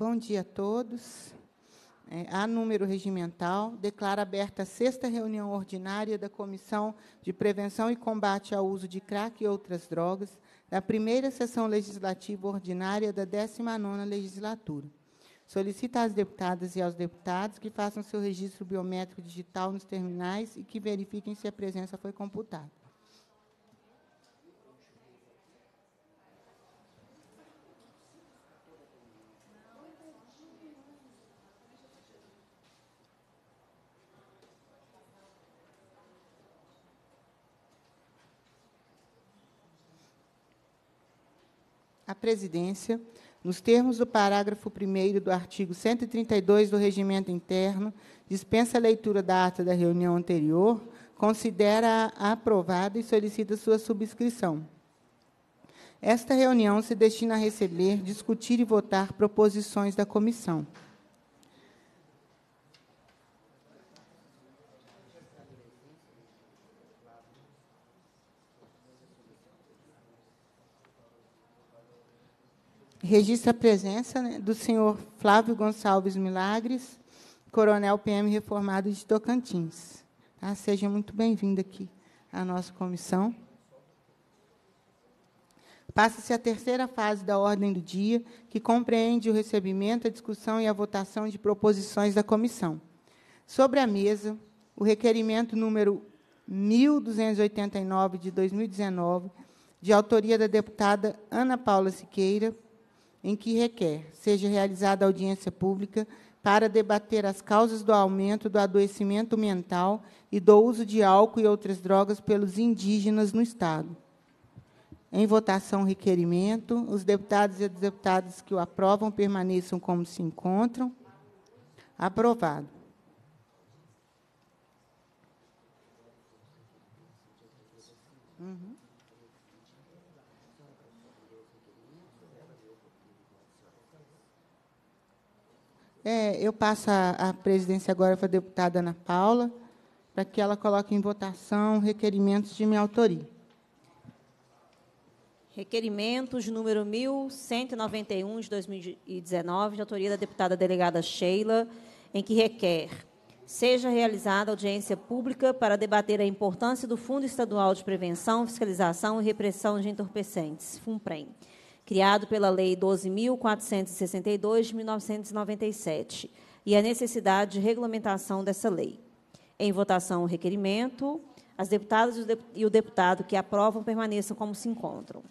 Bom dia a todos. É, número regimental, declara aberta a sexta reunião ordinária da Comissão de Prevenção e Combate ao Uso de Crack e Outras Drogas, da primeira sessão legislativa ordinária da 19ª legislatura. Solicita às deputadas e aos deputados que façam seu registro biométrico digital nos terminais e que verifiquem se a presença foi computada. presidência, nos termos do parágrafo 1 do artigo 132 do Regimento Interno, dispensa a leitura da ata da reunião anterior, considera a aprovada e solicita sua subscrição. Esta reunião se destina a receber, discutir e votar proposições da comissão. registra a presença né, do senhor Flávio Gonçalves Milagres, coronel PM reformado de Tocantins. Ah, seja muito bem-vindo aqui à nossa comissão. Passa-se a terceira fase da ordem do dia, que compreende o recebimento, a discussão e a votação de proposições da comissão. Sobre a mesa, o requerimento número 1289 de 2019, de autoria da deputada Ana Paula Siqueira, em que requer seja realizada audiência pública para debater as causas do aumento do adoecimento mental e do uso de álcool e outras drogas pelos indígenas no Estado. Em votação, requerimento. Os deputados e as deputadas que o aprovam permaneçam como se encontram. Aprovado. Uhum. É, eu passo a, a presidência agora para a deputada Ana Paula, para que ela coloque em votação requerimentos de minha autoria. Requerimentos número 1191 de 2019, de autoria da deputada delegada Sheila, em que requer seja realizada audiência pública para debater a importância do Fundo Estadual de Prevenção, Fiscalização e Repressão de Entorpecentes, FUNPREM criado pela Lei 12.462 de 1997, e a necessidade de regulamentação dessa lei. Em votação o requerimento, as deputadas e o deputado que aprovam permaneçam como se encontram.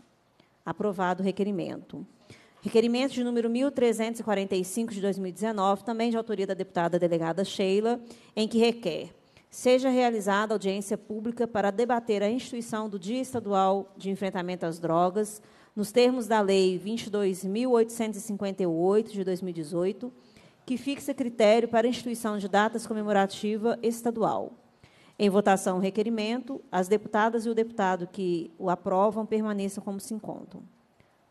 Aprovado o requerimento. Requerimento de número 1345 de 2019, também de autoria da deputada delegada Sheila, em que requer seja realizada audiência pública para debater a instituição do Dia Estadual de Enfrentamento às Drogas, nos termos da Lei 22.858, de 2018, que fixa critério para a instituição de datas comemorativa estadual. Em votação o requerimento, as deputadas e o deputado que o aprovam permaneçam como se encontram.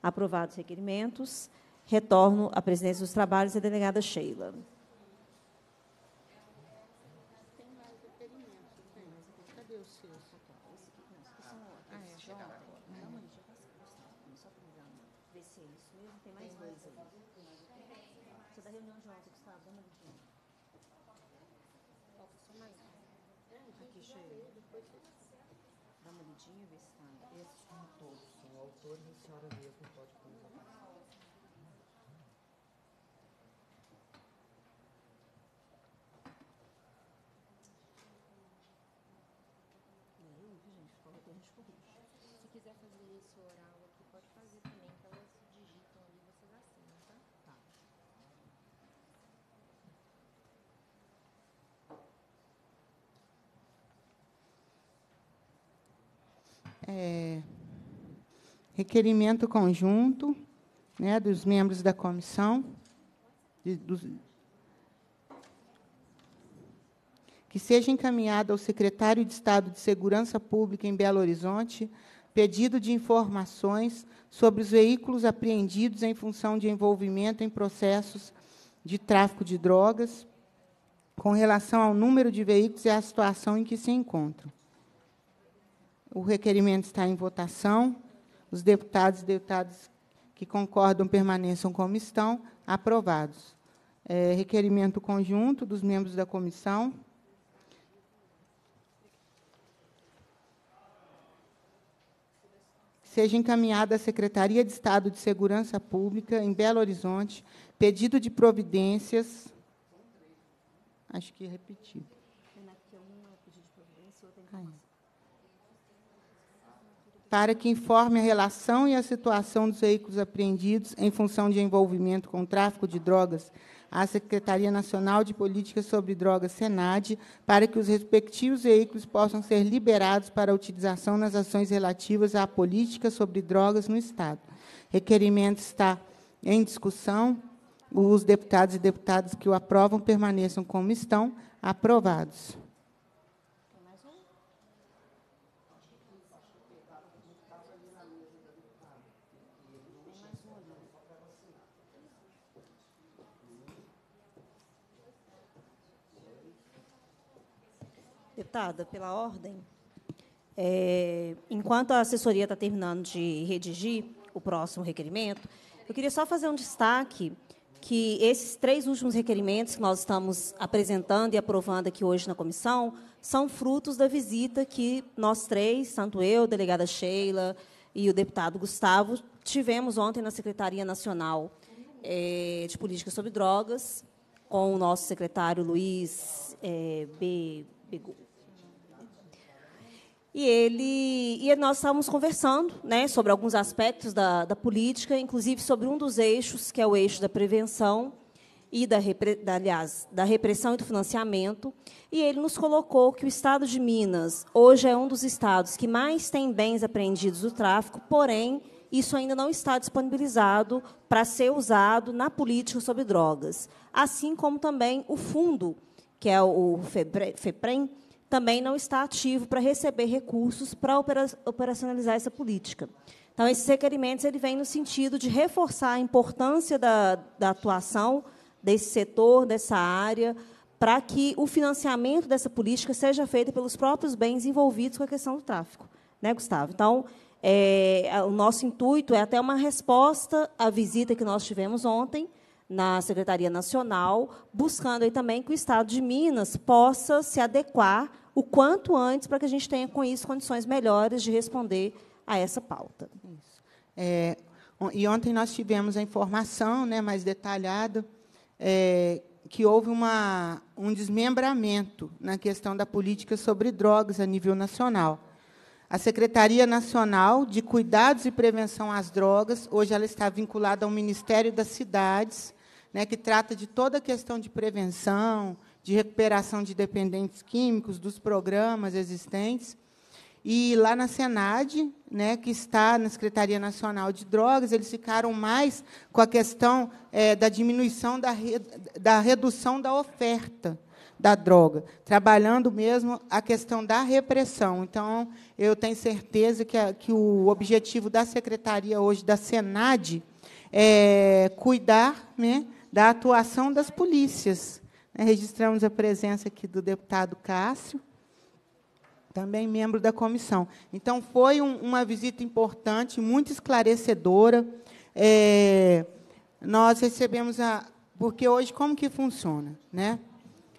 Aprovados os requerimentos, retorno à presidência dos trabalhos e à delegada Sheila. alguns currículos. Se quiser fazer isso oral aqui, pode fazer também, que elas digitam ali, vocês assinam, tá? Tá. É, requerimento conjunto né, dos membros da comissão, de, dos, que seja encaminhado ao secretário de Estado de Segurança Pública em Belo Horizonte pedido de informações sobre os veículos apreendidos em função de envolvimento em processos de tráfico de drogas, com relação ao número de veículos e à situação em que se encontram. O requerimento está em votação. Os deputados e deputadas que concordam permaneçam como estão. Aprovados. É, requerimento conjunto dos membros da comissão. seja encaminhada à Secretaria de Estado de Segurança Pública, em Belo Horizonte, pedido de providências. Acho que é repetido. Para que informe a relação e a situação dos veículos apreendidos em função de envolvimento com tráfico de drogas à Secretaria Nacional de Políticas sobre Drogas, SENAD, para que os respectivos veículos possam ser liberados para utilização nas ações relativas à política sobre drogas no Estado. Requerimento está em discussão. Os deputados e deputadas que o aprovam permaneçam como estão. Aprovados. deputada, pela ordem, é, enquanto a assessoria está terminando de redigir o próximo requerimento, eu queria só fazer um destaque que esses três últimos requerimentos que nós estamos apresentando e aprovando aqui hoje na comissão são frutos da visita que nós três, tanto eu, a delegada Sheila e o deputado Gustavo, tivemos ontem na Secretaria Nacional é, de Política sobre Drogas, com o nosso secretário Luiz é, B. Begu, e ele e nós estávamos conversando né, sobre alguns aspectos da, da política, inclusive sobre um dos eixos, que é o eixo da prevenção e da, da, aliás, da repressão e do financiamento. E ele nos colocou que o Estado de Minas hoje é um dos estados que mais tem bens apreendidos do tráfico, porém isso ainda não está disponibilizado para ser usado na política sobre drogas, assim como também o fundo que é o FEPREM, também não está ativo para receber recursos para operacionalizar essa política. Então, esses requerimentos ele vem no sentido de reforçar a importância da, da atuação desse setor, dessa área, para que o financiamento dessa política seja feito pelos próprios bens envolvidos com a questão do tráfico. Né, Gustavo? Então, é, o nosso intuito é até uma resposta à visita que nós tivemos ontem, na Secretaria Nacional, buscando aí também que o Estado de Minas possa se adequar o quanto antes para que a gente tenha, com isso, condições melhores de responder a essa pauta. É, e ontem nós tivemos a informação né, mais detalhada é, que houve uma, um desmembramento na questão da política sobre drogas a nível nacional. A Secretaria Nacional de Cuidados e Prevenção às Drogas, hoje ela está vinculada ao Ministério das Cidades, né, que trata de toda a questão de prevenção, de recuperação de dependentes químicos, dos programas existentes. E lá na Senad, né, que está na Secretaria Nacional de Drogas, eles ficaram mais com a questão é, da diminuição da, re, da redução da oferta da droga, trabalhando mesmo a questão da repressão. Então, eu tenho certeza que, a, que o objetivo da secretaria hoje, da Senad, é cuidar né, da atuação das polícias. Né? Registramos a presença aqui do deputado Cássio, também membro da comissão. Então, foi um, uma visita importante, muito esclarecedora. É, nós recebemos a. Porque hoje, como que funciona? Né?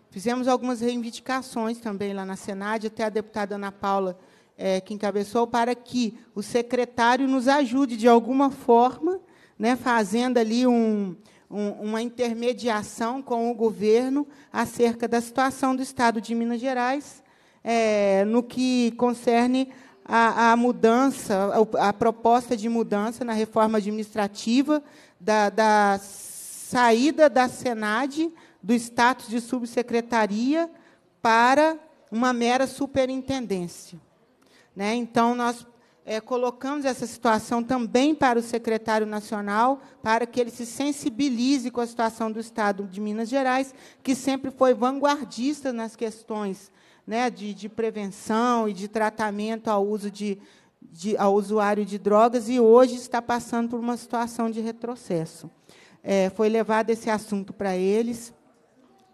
Fizemos algumas reivindicações também lá na Senad, até a deputada Ana Paula, é, que encabeçou, para que o secretário nos ajude de alguma forma, né, fazendo ali um, um, uma intermediação com o governo acerca da situação do Estado de Minas Gerais, é, no que concerne a, a, mudança, a, proposta de mudança na reforma administrativa da, da saída da Senad do status de subsecretaria para uma mera superintendência. Né? Então, nós é, colocamos essa situação também para o secretário nacional, para que ele se sensibilize com a situação do Estado de Minas Gerais, que sempre foi vanguardista nas questões né, de, de prevenção e de tratamento ao uso de, de, ao usuário de drogas e hoje está passando por uma situação de retrocesso. É, foi levado esse assunto para eles.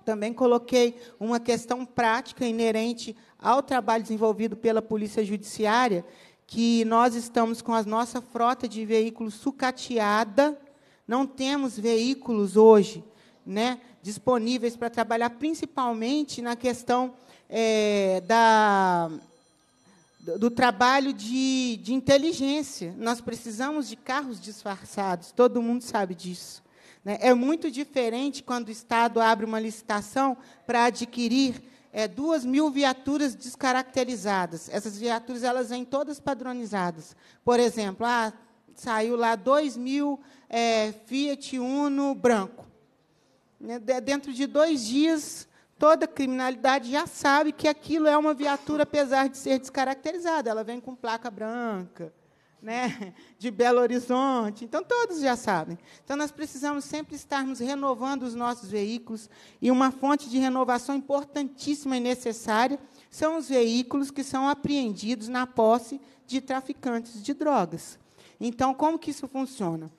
Também coloquei uma questão prática inerente ao trabalho desenvolvido pela Polícia Judiciária, que nós estamos com a nossa frota de veículos sucateada, não temos veículos hoje né, disponíveis para trabalhar, principalmente na questão é, da, do trabalho de, de inteligência. Nós precisamos de carros disfarçados, todo mundo sabe disso. Né? É muito diferente quando o Estado abre uma licitação para adquirir é, duas mil viaturas descaracterizadas. Essas viaturas elas vêm todas padronizadas. Por exemplo, ah, saiu lá dois mil é, Fiat Uno branco. Né, dentro de dois dias, toda criminalidade já sabe que aquilo é uma viatura, apesar de ser descaracterizada. Ela vem com placa branca né, de Belo Horizonte. Então, todos já sabem. Então, nós precisamos sempre estarmos renovando os nossos veículos. E uma fonte de renovação importantíssima e necessária são os veículos que são apreendidos na posse de traficantes de drogas. Então, como que isso funciona?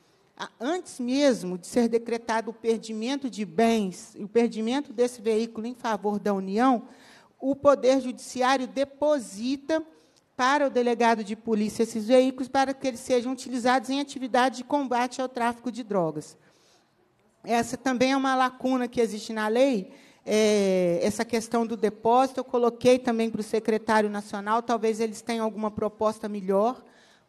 Antes mesmo de ser decretado o perdimento de bens e o perdimento desse veículo em favor da União, o Poder Judiciário deposita para o delegado de polícia esses veículos para que eles sejam utilizados em atividade de combate ao tráfico de drogas. Essa também é uma lacuna que existe na lei, é, essa questão do depósito. Eu coloquei também para o secretário nacional, talvez eles tenham alguma proposta melhor,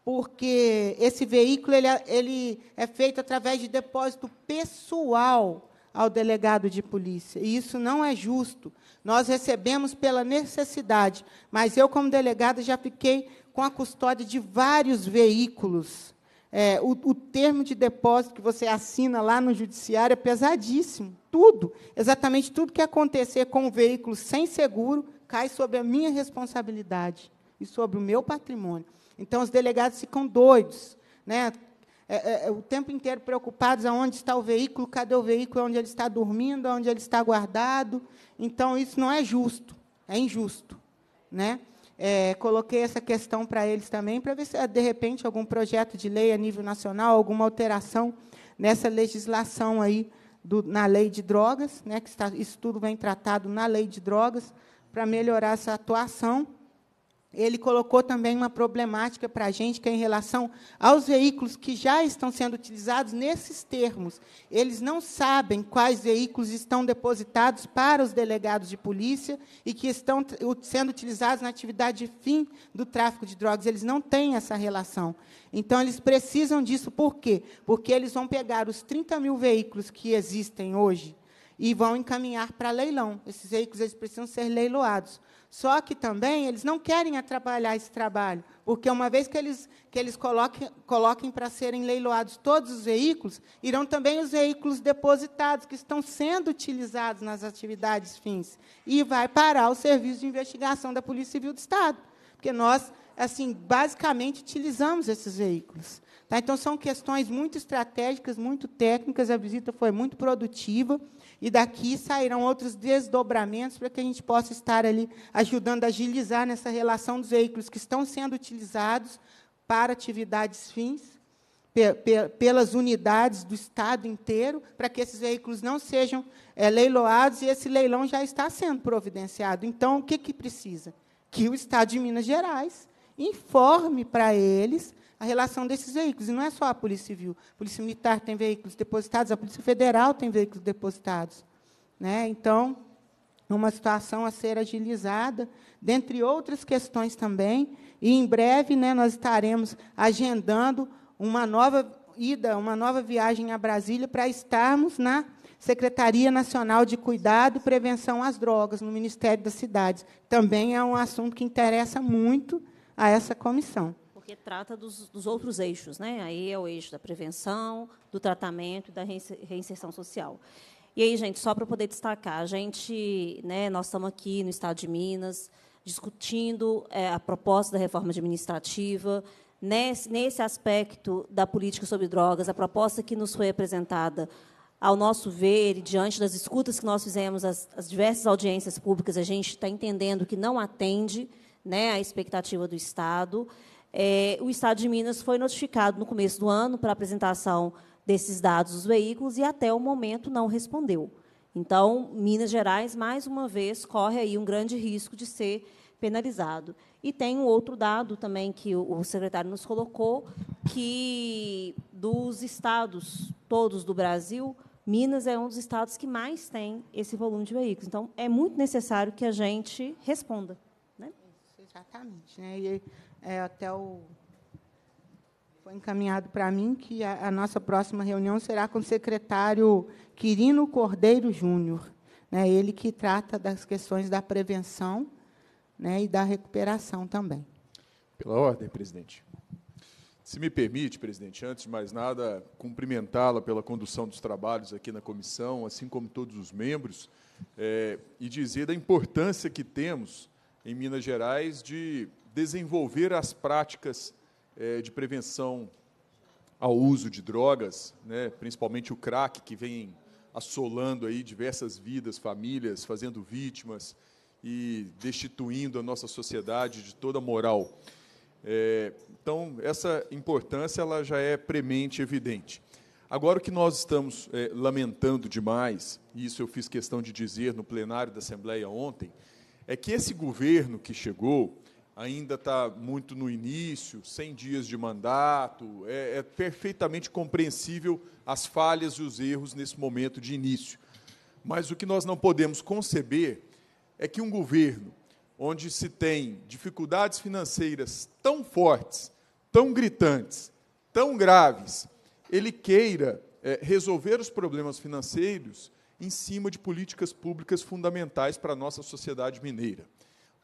porque esse veículo ele, é, ele é feito através de depósito pessoal ao delegado de polícia. E isso não é justo. Nós recebemos pela necessidade, mas eu, como delegada, já fiquei com a custódia de vários veículos. É, o, o, termo de depósito que você assina lá no judiciário é pesadíssimo. Tudo, exatamente tudo que acontecer com o veículo sem seguro cai sobre a minha responsabilidade e sobre o meu patrimônio. Então, os delegados ficam doidos. Né? É, é, é, o tempo inteiro preocupados aonde está o veículo, cadê o veículo, onde ele está dormindo, onde ele está guardado. Então, isso não é justo, é injusto. Né? É, coloquei essa questão para eles também, para ver se, de repente, algum projeto de lei a nível nacional, alguma alteração nessa legislação aí do, na lei de drogas, né, que está, isso tudo vem tratado na lei de drogas, para melhorar essa atuação ele colocou também uma problemática para a gente, que é em relação aos veículos que já estão sendo utilizados nesses termos. Eles não sabem quais veículos estão depositados para os delegados de polícia e que estão sendo utilizados na atividade de fim do tráfico de drogas. Eles não têm essa relação. Então, eles precisam disso. Por quê? Porque eles vão pegar os 30 mil veículos que existem hoje e vão encaminhar para leilão. Esses veículos eles precisam ser leiloados. Só que também eles não querem atrapalhar esse trabalho, porque uma vez que eles, que eles coloquem, coloquem para serem leiloados todos os veículos, irão também os veículos depositados, que estão sendo utilizados nas atividades fins, e vai parar o serviço de investigação da Polícia Civil do Estado, porque nós, assim, basicamente utilizamos esses veículos. Tá? Então, são questões muito estratégicas, muito técnicas, a visita foi muito produtiva. E daqui sairão outros desdobramentos para que a gente possa estar ali ajudando a agilizar nessa relação dos veículos que estão sendo utilizados para atividades fins, pe pe pelas unidades do Estado inteiro, para que esses veículos não sejam é, leiloados, e esse leilão já está sendo providenciado. Então, o que, que precisa? Que o Estado de Minas Gerais informe para eles a relação desses veículos. E não é só a Polícia Civil. A Polícia Militar tem veículos depositados, a Polícia Federal tem veículos depositados. Né? Então, é uma situação a ser agilizada, dentre outras questões também. E, em breve, né, nós estaremos agendando uma nova ida, uma nova viagem a Brasília para estarmos na Secretaria Nacional de Cuidado e Prevenção às Drogas, no Ministério das Cidades. Também é um assunto que interessa muito a essa comissão porque trata dos, dos, outros eixos, né? Aí é o eixo da prevenção, do tratamento e da reinserção social. E aí, gente, só para poder destacar, a gente, né, nós estamos aqui no Estado de Minas discutindo é, a proposta da reforma administrativa, nesse, nesse aspecto da política sobre drogas, a proposta que nos foi apresentada ao nosso ver, e diante das escutas que nós fizemos, as, as, diversas audiências públicas, a gente está entendendo que não atende né, a expectativa do Estado. É, o Estado de Minas foi notificado no começo do ano para apresentação desses dados dos veículos e até o momento não respondeu. Então, Minas Gerais, mais uma vez, corre aí um grande risco de ser penalizado. E tem um outro dado também que o secretário nos colocou, que dos estados todos do Brasil, Minas é um dos estados que mais tem esse volume de veículos. Então, é muito necessário que a gente responda. Né? Isso, exatamente. Né? E é, até o foi encaminhado para mim que a, a, nossa próxima reunião será com o secretário Quirino Cordeiro Júnior, né, ele que trata das questões da prevenção né, e da recuperação também. Pela ordem, presidente. Se me permite, presidente, antes de mais nada, cumprimentá-la pela condução dos trabalhos aqui na comissão, assim como todos os membros, é, e dizer da importância que temos em Minas Gerais de desenvolver as práticas é, de prevenção ao uso de drogas, né, principalmente o crack, que vem assolando aí diversas vidas, famílias, fazendo vítimas e destituindo a nossa sociedade de toda moral. É, então, essa importância ela já é premente evidente. Agora, o que nós estamos é, lamentando demais, e isso eu fiz questão de dizer no plenário da Assembleia ontem, é que esse governo que chegou, ainda está muito no início, 100 dias de mandato, é, é, perfeitamente compreensível as falhas e os erros nesse momento de início. Mas o que nós não podemos conceber é que um governo onde se tem dificuldades financeiras tão fortes, tão gritantes, tão graves, ele queira é, resolver os problemas financeiros em cima de políticas públicas fundamentais para a nossa sociedade mineira.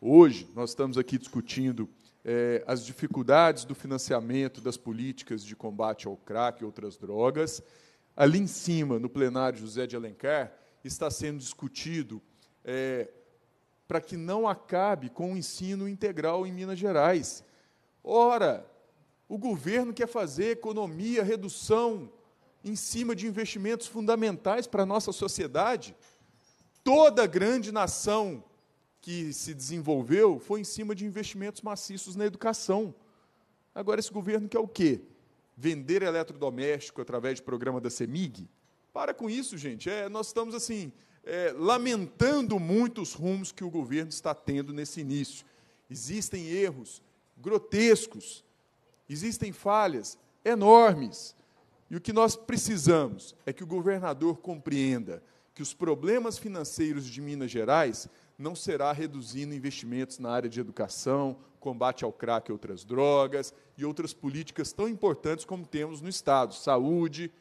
Hoje, nós estamos aqui discutindo é, as dificuldades do financiamento das políticas de combate ao crack e outras drogas. Ali em cima, no plenário José de Alencar, está sendo discutido é, para que não acabe com o ensino integral em Minas Gerais. Ora, o governo quer fazer economia, redução em cima de investimentos fundamentais para a nossa sociedade. Toda grande nação que se desenvolveu foi em cima de investimentos maciços na educação. Agora, esse governo quer o quê? Vender eletrodoméstico através do programa da CEMIG? Para com isso, gente. É, nós estamos, assim, é, lamentando muito os rumos que o governo está tendo nesse início. Existem erros grotescos, existem falhas enormes. E o que nós precisamos é que o governador compreenda que os problemas financeiros de Minas Gerais não será reduzindo investimentos na área de educação, combate ao crack e outras drogas e outras políticas tão importantes como temos no Estado, saúde.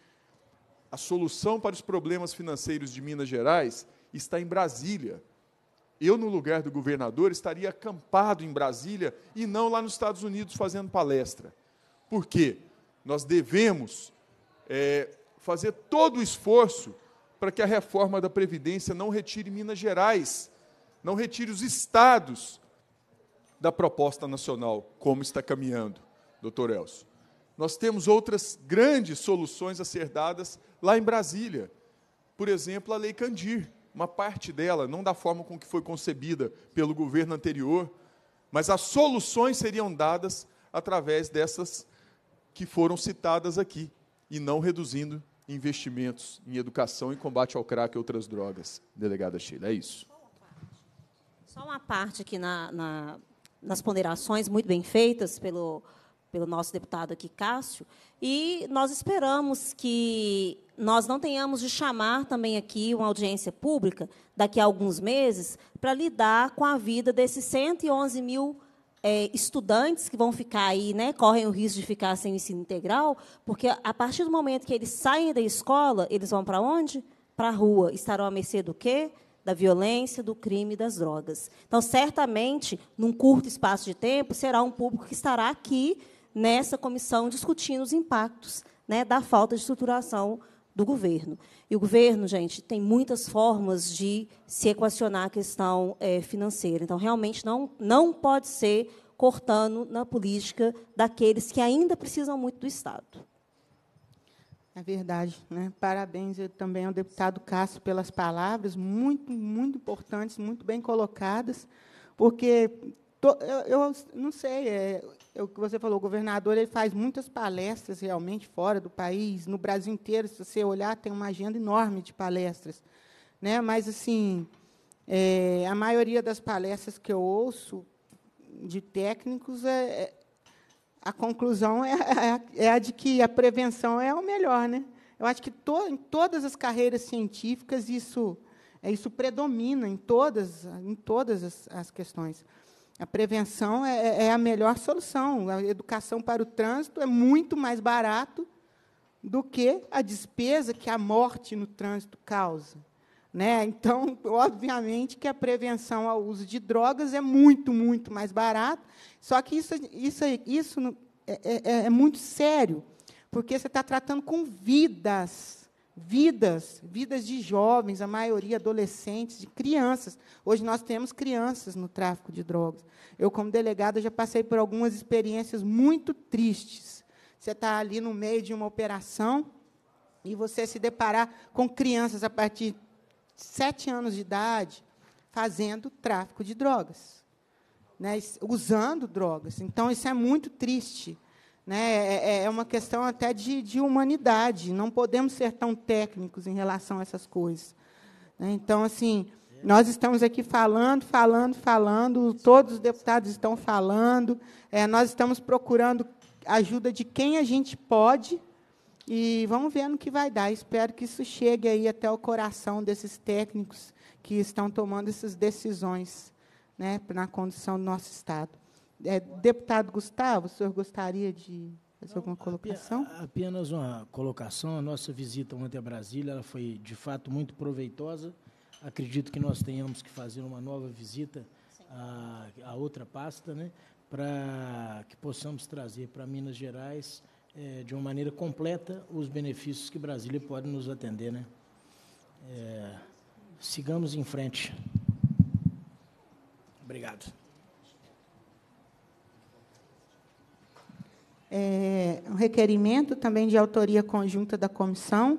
A solução para os problemas financeiros de Minas Gerais está em Brasília. Eu, no lugar do governador, estaria acampado em Brasília e não lá nos Estados Unidos fazendo palestra. Por quê? Nós devemos é, fazer todo o esforço para que a reforma da Previdência não retire Minas Gerais não retire os estados da proposta nacional, como está caminhando, doutor Elcio. Nós temos outras grandes soluções a ser dadas lá em Brasília. Por exemplo, a Lei Candir, uma parte dela, não da forma com que foi concebida pelo governo anterior, mas as soluções seriam dadas através dessas que foram citadas aqui, e não reduzindo investimentos em educação e combate ao crack e outras drogas. Delegada Sheila, é isso. Só uma parte aqui na, na, nas ponderações, muito bem feitas pelo, pelo nosso deputado aqui, Cássio, e nós esperamos que nós não tenhamos de chamar também aqui uma audiência pública daqui a alguns meses para lidar com a vida desses 111 mil é, estudantes que vão ficar aí, né, correm o risco de ficar sem o ensino integral, porque a partir do momento que eles saem da escola, eles vão para onde? Para a rua. Estarão à mercê do quê? da violência, do crime e das drogas. Então, certamente, num curto espaço de tempo, será um público que estará aqui nessa comissão discutindo os impactos né, da falta de estruturação do governo. E o governo, gente, tem muitas formas de se equacionar a questão é, financeira. Então, realmente, não, não pode ser cortando na política daqueles que ainda precisam muito do Estado. É verdade. Né? Parabéns também ao deputado Castro pelas palavras, muito, muito importantes, muito bem colocadas, porque eu, eu, não sei, é, é, o que você falou, o governador ele faz muitas palestras realmente fora do país, no Brasil inteiro, se você olhar, tem uma agenda enorme de palestras. Né? Mas, assim, é, a maioria das palestras que eu ouço de técnicos é, é a conclusão é, é, é, a de que a prevenção é o melhor. Né? Eu acho que to, em todas as carreiras científicas isso, é, isso predomina, em todas, em todas as, as questões. A prevenção é, é, é, a melhor solução. A educação para o trânsito é muito mais barato do que a despesa que a morte no trânsito causa. Né? Então, obviamente que a prevenção ao uso de drogas é muito, muito mais barata, só que isso, isso, isso é, é, é, é muito sério, porque você está tratando com vidas, vidas, vidas de jovens, a maioria adolescentes, de crianças. Hoje nós temos crianças no tráfico de drogas. Eu, como delegada, já passei por algumas experiências muito tristes. Você está ali no meio de uma operação e você se deparar com crianças a partir sete anos de idade fazendo tráfico de drogas, né, usando drogas. Então, isso é muito triste. Né? É, é, é uma questão até de, de humanidade. Não podemos ser tão técnicos em relação a essas coisas. Né. Então, assim, nós estamos aqui falando, falando, falando, todos os deputados estão falando, é, nós estamos procurando ajuda de quem a gente pode, e vamos vendo o que vai dar. Espero que isso chegue aí até o coração desses técnicos que estão tomando essas decisões né, na condição do nosso Estado. É, deputado Gustavo, o senhor gostaria de fazer alguma colocação? Apenas uma colocação. A nossa visita ontem a Brasília ela foi, de fato, muito proveitosa. Acredito que nós tenhamos que fazer uma nova visita à, à outra pasta, né, para que possamos trazer para Minas Gerais é, de uma maneira completa os benefícios que Brasília pode nos atender. Né? É, sigamos em frente. Obrigado. É, um requerimento também de autoria conjunta da comissão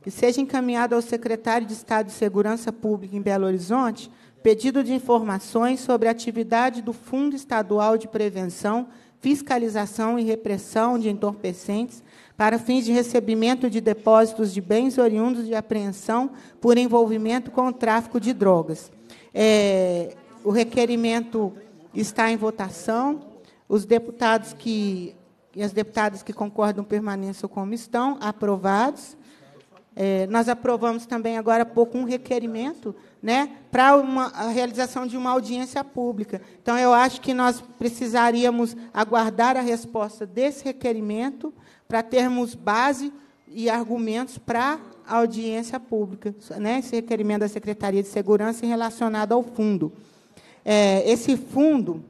que seja encaminhado ao secretário de Estado de Segurança Pública em Belo Horizonte pedido de informações sobre a atividade do Fundo Estadual de Prevenção fiscalização e repressão de entorpecentes para fins de recebimento de depósitos de bens oriundos de apreensão por envolvimento com o tráfico de drogas. É, o requerimento está em votação. Os deputados que e as deputadas que concordam permaneçam como estão, aprovados. É, nós aprovamos também agora há pouco um requerimento né, para a realização de uma audiência pública. Então, eu acho que nós precisaríamos aguardar a resposta desse requerimento para termos base e argumentos para a audiência pública, né, esse requerimento da Secretaria de Segurança relacionado ao fundo. É, esse fundo,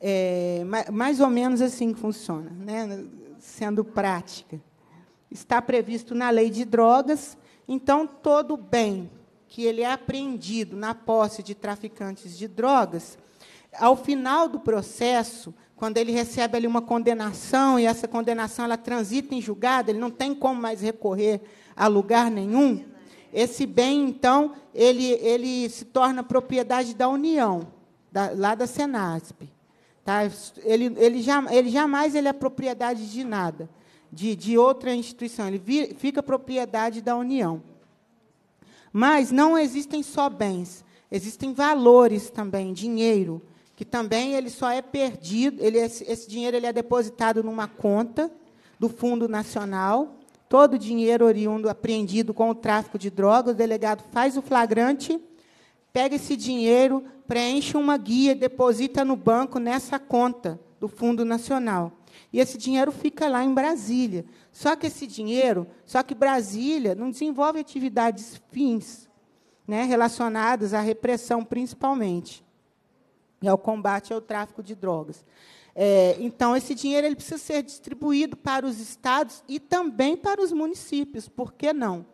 é, mais ou menos assim que funciona, né, sendo prática está previsto na lei de drogas. Então, todo bem que ele é apreendido na posse de traficantes de drogas, ao final do processo, quando ele recebe ali uma condenação e essa condenação ela transita em julgado, ele não tem como mais recorrer a lugar nenhum. Esse bem, então, ele, ele se torna propriedade da União, da, lá da Senasp. Tá? Ele, ele, já, ele jamais ele é propriedade de nada de, de outra instituição, ele fica propriedade da União. Mas não existem só bens, existem valores também, dinheiro, que também ele só é perdido, ele, esse, esse dinheiro ele é depositado numa conta do Fundo Nacional, todo o dinheiro oriundo apreendido com o tráfico de drogas, o delegado faz o flagrante, pega esse dinheiro, preenche uma guia, deposita no banco nessa conta do Fundo Nacional. E esse dinheiro fica lá em Brasília. Só que esse dinheiro, só que Brasília não desenvolve atividades fins, né, relacionadas à repressão principalmente, e ao combate ao tráfico de drogas. É, então, esse dinheiro ele precisa ser distribuído para os estados e também para os municípios, por que não?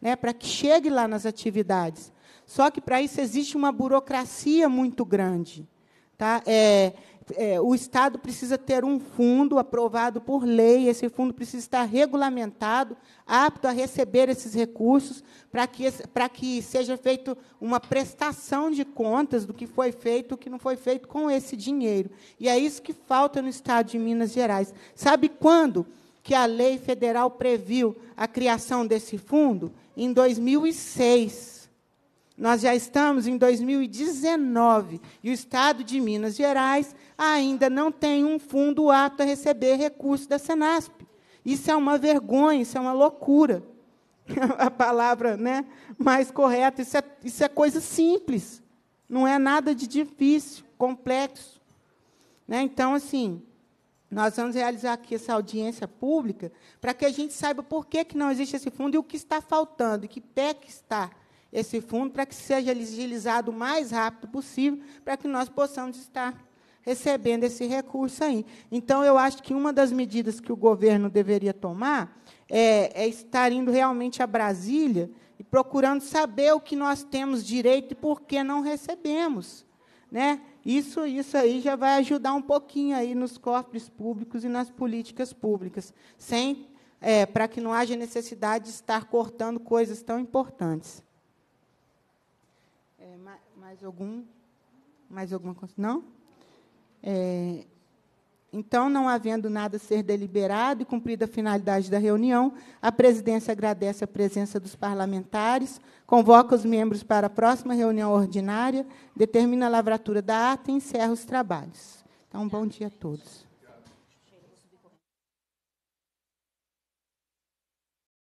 Né, para que chegue lá nas atividades. Só que, para isso, existe uma burocracia muito grande. Tá? É, é, o Estado precisa ter um fundo aprovado por lei, esse fundo precisa estar regulamentado, apto a receber esses recursos, para que, para que seja feita uma prestação de contas do que foi feito e o que não foi feito com esse dinheiro. E é isso que falta no Estado de Minas Gerais. Sabe quando que a lei federal previu a criação desse fundo? Em 2006. Nós já estamos em 2019 e o Estado de Minas Gerais ainda não tem um fundo apto a receber recursos da Senasp. Isso é uma vergonha, isso é uma loucura. a palavra né, mais correta, isso é, isso é coisa simples. Não é nada de difícil, complexo. Né? Então, assim, nós vamos realizar aqui essa audiência pública para que a gente saiba por que, que não existe esse fundo e o que está faltando, e que pé que está esse fundo para que seja agilizado o mais rápido possível, para que nós possamos estar recebendo esse recurso aí. Então, eu acho que uma das medidas que o governo deveria tomar é, é estar indo realmente a Brasília e procurando saber o que nós temos direito e por que não recebemos. Né? Isso, isso aí já vai ajudar um pouquinho aí nos corpos públicos e nas políticas públicas, sem é, para que não haja necessidade de estar cortando coisas tão importantes. Mais algum? Mais alguma coisa? Não? É, então, não havendo nada a ser deliberado e cumprida a finalidade da reunião, a presidência agradece a presença dos parlamentares, convoca os membros para a próxima reunião ordinária, determina a lavratura da ata e encerra os trabalhos. Então, bom dia a todos.